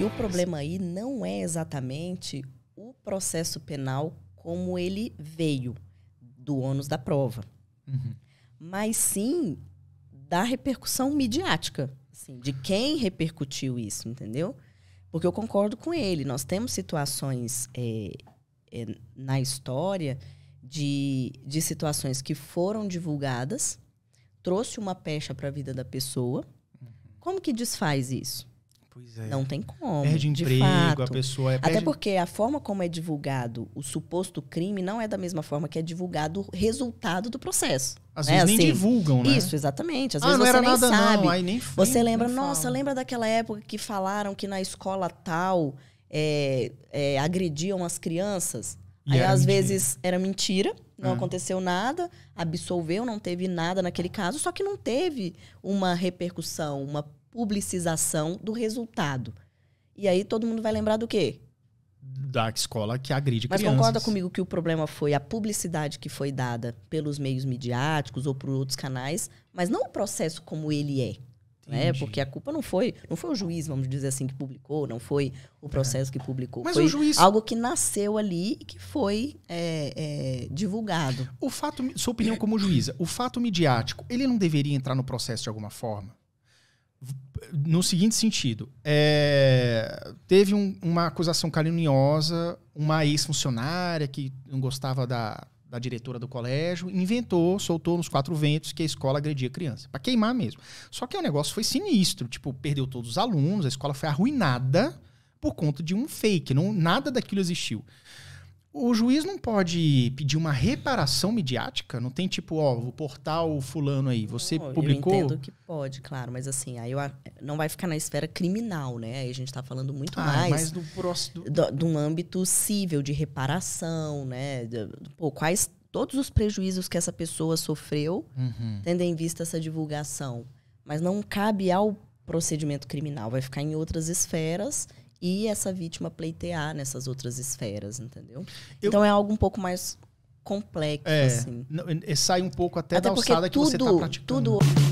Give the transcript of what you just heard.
E o problema aí não é exatamente o processo penal como ele veio do ônus da prova, uhum. mas sim da repercussão midiática, assim, de quem repercutiu isso, entendeu? Porque eu concordo com ele. Nós temos situações é, é, na história de, de situações que foram divulgadas, trouxe uma pecha para a vida da pessoa. Uhum. Como que desfaz isso? Pois é. Não tem como. Perde emprego, fato. a pessoa é Até porque a forma como é divulgado o suposto crime não é da mesma forma que é divulgado o resultado do processo. Às né? vezes assim, nem divulgam, né? Isso, exatamente. Às ah, vezes não você era nem nada, sabe. Não. Aí nem foi, você lembra, nossa, fala. lembra daquela época que falaram que na escola tal é, é, agrediam as crianças? E Aí, às mentira. vezes, era mentira não ah. aconteceu nada, absolveu, não teve nada naquele caso, só que não teve uma repercussão, uma publicização do resultado. E aí todo mundo vai lembrar do quê? Da escola que agride Mas crianças. Mas concorda comigo que o problema foi a publicidade que foi dada pelos meios midiáticos ou por outros canais, mas não o processo como ele é. Né? Porque a culpa não foi, não foi o juiz, vamos dizer assim, que publicou, não foi o é. processo é. que publicou. Mas foi o juiz... algo que nasceu ali e que foi é, é, divulgado. O fato, sua opinião como juíza, o fato midiático, ele não deveria entrar no processo de alguma forma? no seguinte sentido: é, teve um, uma acusação caluniosa, uma ex-funcionária que não gostava da, da, diretora do colégio, inventou, soltou nos quatro ventos que a escola agredia criança, para queimar mesmo. Só que o negócio foi sinistro: tipo, perdeu todos os alunos, a escola foi arruinada por conta de um fake, não, nada daquilo existiu. O juiz não pode pedir uma reparação midiática? Não tem tipo, ó, o portal fulano aí, você oh, publicou? Eu entendo que pode, claro, mas assim, aí eu, não vai ficar na esfera criminal, né? Aí a gente está falando muito ah, mais... mais do próximo... Do, de um âmbito civil, de reparação, né? Pô, quais todos os prejuízos que essa pessoa sofreu, uhum. tendo em vista essa divulgação. Mas não cabe ao procedimento criminal, vai ficar em outras esferas e essa vítima pleitear nessas outras esferas, entendeu? Eu... Então é algo um pouco mais complexo, é, assim. É, sai um pouco até, até da alçada tudo, que você está praticando. Tudo...